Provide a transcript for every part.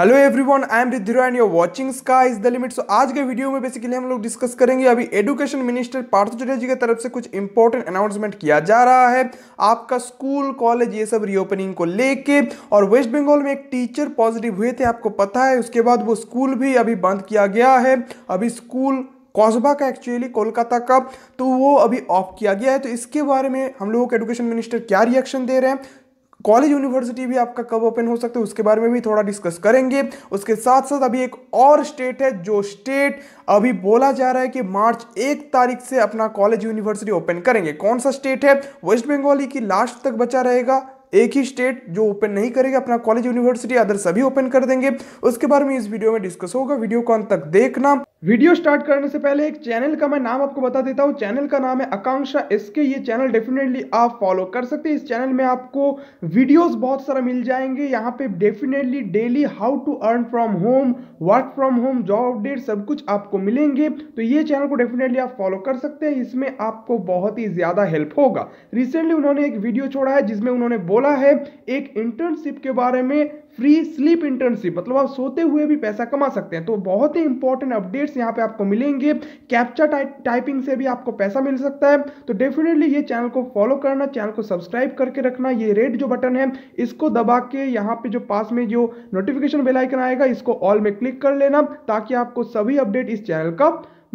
hello everyone I am रिधिरो and you're watching sky is the limit so आज के video में basically हम लोग डिस्कस करेंगे अभी एजुकेशन मिनिस्टर पार्थ चौधरी जी की तरफ से कुछ इंपॉर्टेंट अनाउंसमेंट किया जा रहा है आपका स्कूल कॉलेज ये सब रीओपनिंग को लेके और वेस्ट बंगाल में एक टीचर पॉजिटिव हुए थे आपको पता है उसके बाद वो स्कूल भी अभी बंद किया गया है अभी स्कूल कॉस्बा का एक्चुअली कोलकाता का तो वो अभी ऑफ किया गया है तो इसके बारे में हम लोगों के एडुकेशन मिनिस्टर क्या रिएक्शन दे रहे हैं कॉलेज यूनिवर्सिटी भी आपका कब ओपन हो सकता है उसके बारे में भी थोड़ा डिस्कस करेंगे उसके साथ साथ अभी एक और स्टेट है जो स्टेट अभी बोला जा रहा है कि मार्च एक तारीख से अपना कॉलेज यूनिवर्सिटी ओपन करेंगे कौन सा स्टेट है वेस्ट बंगाल की लास्ट तक बचा रहेगा एक ही स्टेट जो ओपन नहीं करेगा अपना कॉलेज यूनिवर्सिटी अदर सभी ओपन कर देंगे उसके बारे में इस वीडियो में डिस्कस होगा वीडियो को अंत तक देखना वीडियो स्टार्ट करने से पहले एक चैनल का मैं नाम आपको बता देता हूँ चैनल का नाम है आकांक्षा इसके ये चैनल डेफिनेटली आप फॉलो कर सकते हैं इस चैनल में आपको वीडियोस बहुत सारा मिल जाएंगे यहाँ पे definitely daily how to earn from home work from home job update सब कुछ आपको मिलेंगे तो ये चैनल को डेफिनेटली आप फॉलो कर सकते हैं इसमें आपको बहुत ही ज़्यादा हेल्प होगा रिसेंटली उन्होंने एक वीडियो छोड़ा है जिसमें उन्होंने बोला है एक इंटर्नशिप के बारे में फ्री स्लीप इंटर्नशिप मतलब आप सोते हुए भी पैसा कमा सकते हैं तो बहुत ही इंपॉर्टेंट अपडेट्स यहाँ पे आपको मिलेंगे टाइप टाइपिंग से भी आपको पैसा मिल सकता है तो डेफिनेटली ये चैनल को फॉलो करना चैनल को सब्सक्राइब करके रखना ये रेड जो बटन है इसको दबा के यहाँ पे जो पास में जो नोटिफिकेशन बेलाइकन आएगा इसको ऑल में क्लिक कर लेना ताकि आपको सभी अपडेट इस चैनल का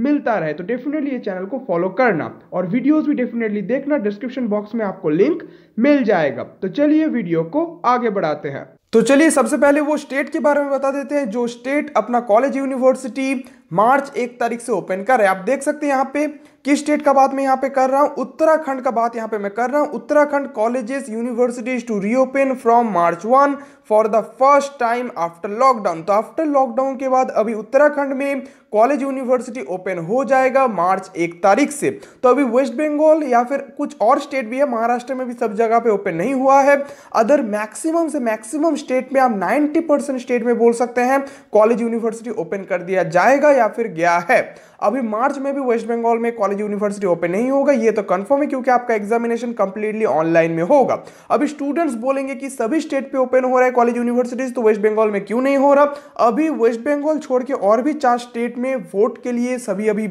मिलता रहे तो डेफिनेटली ये चैनल को फॉलो करना और वीडियोस भी डेफिनेटली देखना डिस्क्रिप्शन बॉक्स में आपको लिंक मिल जाएगा तो चलिए वीडियो को आगे बढ़ाते हैं तो चलिए सबसे पहले वो स्टेट के बारे में बता देते हैं जो स्टेट अपना कॉलेज यूनिवर्सिटी मार्च एक तारीख से ओपन कर रहे हैं आप देख सकते हैं यहाँ पे किस स्टेट का बात मैं यहाँ पे कर रहा हूँ उत्तराखंड का बात यहाँ पे मैं कर रहा हूँ Uttarakhand colleges universities to reopen from March one for the first time after lockdown तो आफ्टर लॉकडाउन के बाद अभी उत्तराखंड में कॉलेज यूनिवर्सिटी ओपन हो जाएगा मार्च एक तारीख से तो अभी वेस्ट बंगाल या फिर कुछ और स्टेट भी है महाराष्ट्र में भी सब जगह पे ओपन नहीं हुआ है अदर मैक्सिमम से मैक्सिमम स्टेट में आप 90 परसेंट स्टेट में बोल सकते हैं कॉलेज यूनिवर्सिटी ओपन कर दिया जाएगा या फिर गया है अभी मार्च में भी वेस्ट बंगाल में कॉलेज यूनिवर्सिटी ओपन नहीं होगा ये तो कंफर्म है क्योंकि आपका एग्जामिनेशन कंप्लीटली ऑनलाइन में होगा अभी स्टूडेंट्स बोलेंगे कि सभी स्टेट पे ओपन हो रहा है कॉलेज यूनिवर्सिटीज तो वेस्ट बंगाल में क्यों नहीं हो रहा अभी वेस्ट बंगाल छोड़ के और भी चार स्टेट में वोट के लिए सभी अभी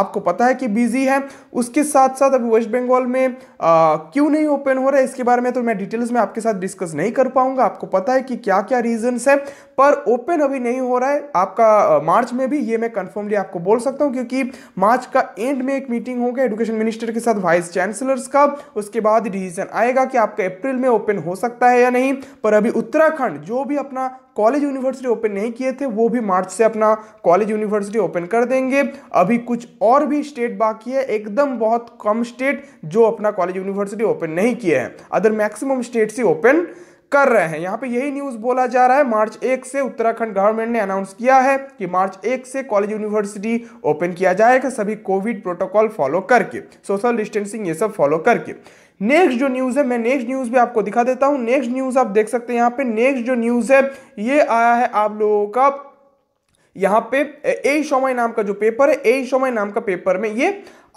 आपको पता है कि बिजी है उसके साथ साथ अभी वेस्ट बंगाल में क्यों नहीं ओपन हो रहा इसके बारे में तो मैं डिटेल्स में आपके साथ डिस्कस नहीं कर पाऊंगा आपको पता है कि क्या क्या रीजन है पर ओपन अभी नहीं हो रहा है आपका मार्च में भी ये मैं कन्फर्मली आपको बोल सकता हूँ क्योंकि मार्च का एंड में एक मीटिंग होगा एजुकेशन मिनिस्टर के साथ वाइस चांसलर्स का उसके बाद डिसीजन आएगा कि आपका अप्रैल में ओपन हो सकता है या नहीं पर अभी उत्तराखंड जो भी अपना कॉलेज यूनिवर्सिटी ओपन नहीं किए थे वो भी मार्च से अपना कॉलेज यूनिवर्सिटी ओपन कर देंगे अभी कुछ और भी स्टेट बाकी है एकदम बहुत कम स्टेट जो अपना कॉलेज यूनिवर्सिटी ओपन नहीं किए हैं अदर मैक्सिमम स्टेट्स ही ओपन कर रहे हैं यहाँ पे यही न्यूज़ बोला जा रहा है मार्च एक से उत्तराखंड गवर्नमेंट ने अनाउंस किया है कि मार्च एक से कॉलेज यूनिवर्सिटी ओपन किया जाएगा सभी कोविड प्रोटोकॉल फॉलो करके सोशल डिस्टेंसिंग ये सब फॉलो करके नेक्स्ट जो न्यूज़ है मैं नेक्स्ट न्यूज़ भी आपको दिखा देता हूँ नेक्स्ट न्यूज़ आप देख सकते हैं यहाँ पे नेक्स्ट जो न्यूज़ है ये आया है आप लोगों का यहाँ पे ए शोमय नाम का जो पेपर है ए शोमय नाम का पेपर में ये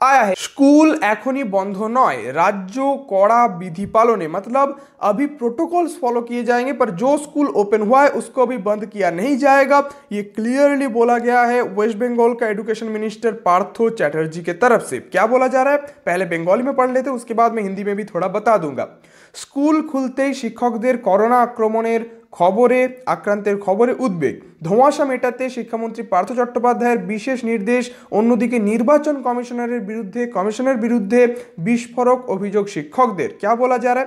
आया है स्कूल एखी बंध नय राज्य कड़ा विधि पालने मतलब अभी प्रोटोकॉल्स फॉलो किए जाएंगे पर जो स्कूल ओपन हुआ है उसको अभी बंद किया नहीं जाएगा ये क्लियरली बोला गया है वेस्ट बंगाल का एजुकेशन मिनिस्टर पार्थो चैटर्जी के तरफ से क्या बोला जा रहा है पहले बंगाली में पढ़ लेते उसके बाद मैं हिंदी में भी थोड़ा बता दूंगा स्कूल खुलते ही शिक्षक कोरोना आक्रमण খবরে আক্রান্তের খবরে উদ্বেগ ধোঁয়াশা মেটাতে শিক্ষামন্ত্রী পার্থ চট্টোপাধ্যায়ের বিশেষ নির্দেশ অন্যদিকে নির্বাচন কমিশনারের বিরুদ্ধে কমিশনের বিরুদ্ধে বিস্ফোরক অভিযোগ শিক্ষকদের কে বলা যায়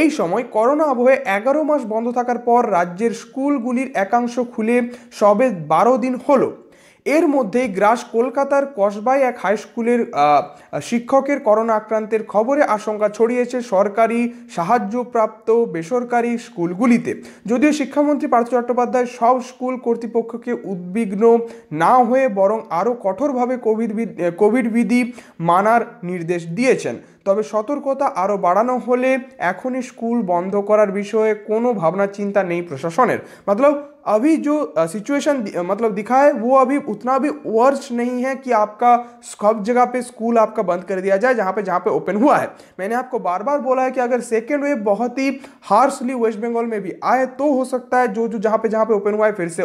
এই সময় করোনা আবহে এগারো মাস বন্ধ থাকার পর রাজ্যের স্কুলগুলির একাংশ খুলে সবে বারো দিন হলো এর মধ্যেই গ্রাস কলকাতার কসবায় এক হাইস্কুলের শিক্ষকের করোনা আক্রান্তের খবরে আশঙ্কা ছড়িয়েছে সরকারি সাহায্যপ্রাপ্ত বেসরকারি স্কুলগুলিতে যদিও শিক্ষামন্ত্রী পার্থ চট্টোপাধ্যায় সব স্কুল কর্তৃপক্ষকে উদ্বিগ্ন না হয়ে বরং আরও কঠোরভাবে কোভিড কোভিড বিধি মানার নির্দেশ দিয়েছেন तब सतर्कता और বাড়ানো हम एखी स्कूल बंद करार विषय को भावना चिंता नहीं प्रशासन मतलब अभी जो सिचुएशन मतलब दिखा है वो अभी उतना भी वर्ष नहीं है कि आपका सब जगह पे स्कूल आपका बंद कर दिया जाए जहाँ पे जहाँ पे ओपन हुआ है मैंने आपको बार बार बोला है कि अगर सेकेंड वेव बहुत ही हार्सली वेस्ट बंगाल में भी आए तो हो सकता है जो जो जहाँ पे जहाँ पे ओपन हुआ है फिर से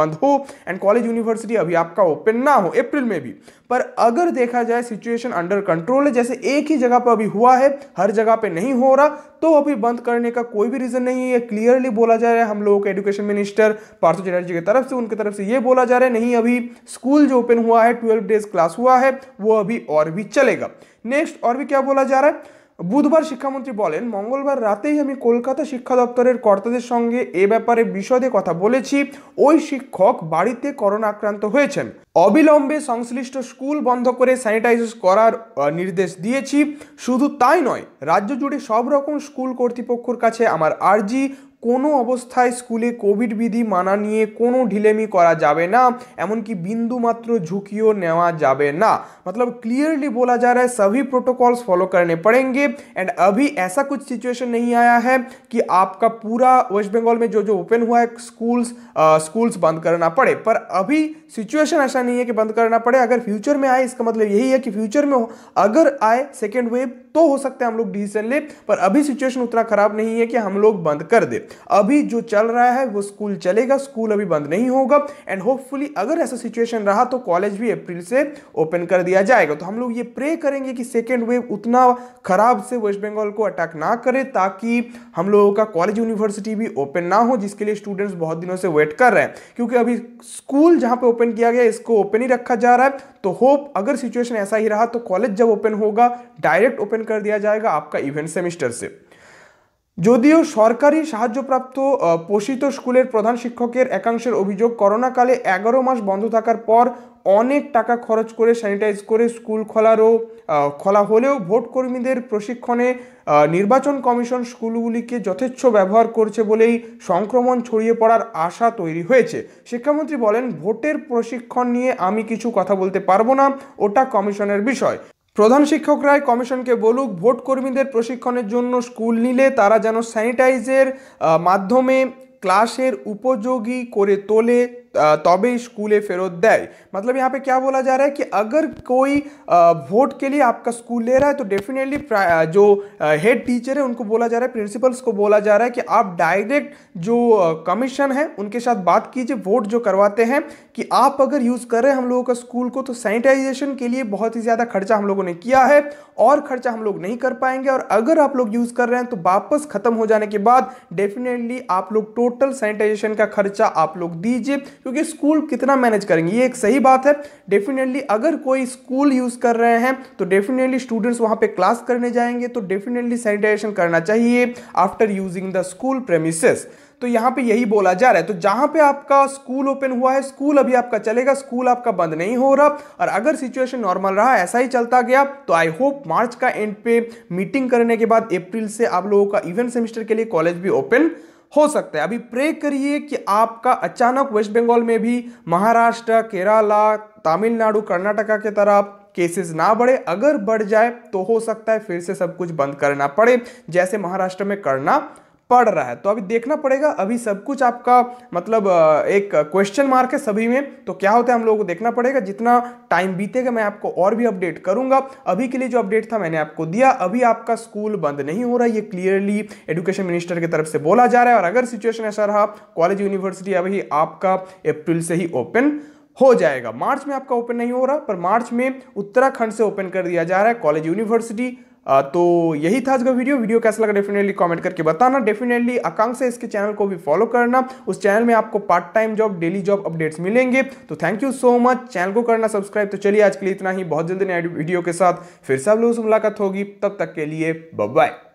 बंद हो एंड कॉलेज यूनिवर्सिटी अभी आपका ओपन ना हो अप्रैल में भी पर अगर देखा जाए सिचुएशन अंडर कंट्रोल है जैसे एक ही जगह पर अभी हुआ है हर जगह पे नहीं हो रहा तो अभी बंद करने का कोई भी रीज़न नहीं है क्लियरली बोला जा रहा है हम लोगों के एजुकेशन मिनिस्टर पार्थो चटर्जी की तरफ से उनके तरफ से ये बोला जा रहा है नहीं अभी स्कूल जो ओपन हुआ है ट्वेल्व डेज क्लास हुआ है वो अभी और भी चलेगा नेक्स्ट और भी क्या बोला जा रहा है বুধবার শিক্ষামন্ত্রী বলেন মঙ্গলবার রাতেই আমি কলকাতা শিক্ষা দপ্তরের কর্তাদের সঙ্গে এ ব্যাপারে বিশদে কথা বলেছি ওই শিক্ষক বাড়িতে করোনা আক্রান্ত হয়েছেন অবিলম্বে সংশ্লিষ্ট স্কুল বন্ধ করে স্যানিটাইজ করার নির্দেশ দিয়েছি শুধু তাই নয় রাজ্য জুড়ে সব রকম স্কুল কর্তৃপক্ষর কাছে আমার আর্জি কোনো स्कूले कोविड विधि माना नहीं को ढिलेमी ঢিলেমি ना যাবে না এমনকি बिंदुमात्र नेवा जा ना मतलब क्लियरली बोला जा रहा है सभी प्रोटोकॉल्स फॉलो करने पड़ेंगे एंड अभी ऐसा कुछ सिचुएशन नहीं आया है कि आपका पूरा वेस्ट बंगाल में जो जो ओपन हुआ है स्कूल्स स्कूल्स बंद करना पड़े पर अभी सिचुएशन ऐसा नहीं है कि बंद करना पड़े अगर फ्यूचर में आए इसका मतलब यही है कि फ्यूचर में अगर आए सेकेंड वेव तो हो सकता है हम लोग डिसीजन ले पर अभी सिचुएशन उतना खराब नहीं है कि हम लोग बंद कर दे अभी जो चल रहा है वो स्कूल चलेगा स्कूल अभी बंद नहीं होगा एंड होपफुली अगर ऐसा सिचुएशन रहा तो कॉलेज भी अप्रैल से ओपन कर दिया जाएगा तो हम लोग ये प्रे करेंगे कि सेकेंड वेव उतना खराब से वेस्ट बंगाल को अटैक ना करे ताकि हम लोगों का कॉलेज यूनिवर्सिटी भी ओपन ना हो जिसके लिए स्टूडेंट्स बहुत दिनों से वेट कर रहे हैं क्योंकि अभी स्कूल जहाँ पे ओपन किया गया इसको ओपन ही रखा जा रहा है तो होप अगर सिचुएशन ऐसा ही रहा तो कॉलेज जब ओपन होगा डायरेक्ट ओपन कर दिया जाएगा आपका इवेंट सेमिस्टर से যদিও সরকারি সাহায্যপ্রাপ্ত পোষিত স্কুলের প্রধান শিক্ষকের একাংশের অভিযোগ করোনাকালে এগারো মাস বন্ধ থাকার পর অনেক টাকা খরচ করে স্যানিটাইজ করে স্কুল খোলারও খোলা হলেও ভোট কর্মীদের প্রশিক্ষণে নির্বাচন কমিশন স্কুলগুলিকে যথেচ্ছ ব্যবহার করছে বলেই সংক্রমণ ছড়িয়ে পড়ার আশা তৈরি হয়েছে শিক্ষামন্ত্রী বলেন ভোটের প্রশিক্ষণ নিয়ে আমি কিছু কথা বলতে পারবো না ওটা কমিশনের বিষয় প্রধান শিক্ষকরাই কমিশনকে বলুক ভোট কর্মীদের প্রশিক্ষণের জন্য স্কুল নিলে তারা যেন স্যানিটাইজের মাধ্যমে ক্লাসের উপযোগী করে তোলে तब स्कूल फेरत दे मतलब यहाँ पे क्या बोला जा रहा है कि अगर कोई वोट के लिए आपका स्कूल ले रहा है तो डेफिनेटली जो हेड टीचर है उनको बोला जा रहा है प्रिंसिपल्स को बोला जा रहा है कि आप डायरेक्ट जो कमीशन है उनके साथ बात कीजिए वोट जो करवाते हैं कि आप अगर यूज़ कर रहे हैं हम लोगों का स्कूल को तो सैनिटाइजेशन के लिए बहुत ही ज़्यादा खर्चा हम लोगों ने किया है और खर्चा हम लोग नहीं कर पाएंगे और अगर आप लोग यूज़ कर रहे हैं तो वापस ख़त्म हो जाने के बाद डेफिनेटली आप लोग टोटल सैनिटाइजेशन का खर्चा आप लोग दीजिए क्योंकि स्कूल कितना मैनेज करेंगे ये एक सही बात है डेफिनेटली अगर कोई स्कूल यूज़ कर रहे हैं तो डेफिनेटली स्टूडेंट्स वहाँ पे क्लास करने जाएंगे तो डेफिनेटली सैनिटाइजेशन करना चाहिए after using the school premises तो यहाँ पे यही बोला जा रहा है तो जहाँ पे आपका स्कूल ओपन हुआ है स्कूल अभी आपका चलेगा स्कूल आपका बंद नहीं हो रहा और अगर सिचुएशन नॉर्मल रहा ऐसा ही चलता गया तो आई होप मार्च का एंड पे मीटिंग करने के बाद अप्रैल से आप लोगों का इवेंट सेमेस्टर के लिए कॉलेज भी ओपन हो सकता है अभी प्रे करिए कि आपका अचानक वेस्ट बंगाल में भी महाराष्ट्र केरला तमिलनाडु कर्नाटका के तरफ केसेस ना बढ़े अगर बढ़ जाए तो हो सकता है फिर से सब कुछ बंद करना पड़े जैसे महाराष्ट्र में करना पढ़ रहा है तो अभी देखना पड़ेगा अभी सब कुछ आपका मतलब एक क्वेश्चन मार्क है सभी में तो क्या होता है हम लोगों को देखना पड़ेगा जितना टाइम बीतेगा मैं आपको और भी अपडेट करूंगा अभी के लिए जो अपडेट था मैंने आपको दिया अभी आपका स्कूल बंद नहीं हो रहा ये क्लियरली एजुकेशन मिनिस्टर की तरफ से बोला जा रहा है और अगर सिचुएशन ऐसा रहा कॉलेज यूनिवर्सिटी अभी आपका अप्रैल से ही ओपन हो जाएगा मार्च में आपका ओपन नहीं हो रहा पर मार्च में उत्तराखंड से ओपन कर दिया जा रहा है कॉलेज यूनिवर्सिटी तो यही था आज का वीडियो वीडियो कैसा लगा डेफिनेटली कमेंट करके बताना डेफिनेटली आकांक्षा इसके चैनल को भी फॉलो करना उस चैनल में आपको part time job daily job updates मिलेंगे तो thank you so much channel को करना सब्सक्राइब तो चलिए आज के लिए इतना ही बहुत जल्दी नए वीडियो के साथ फिर से आप लोगों से मुलाकात होगी तब तक के लिए बब बाय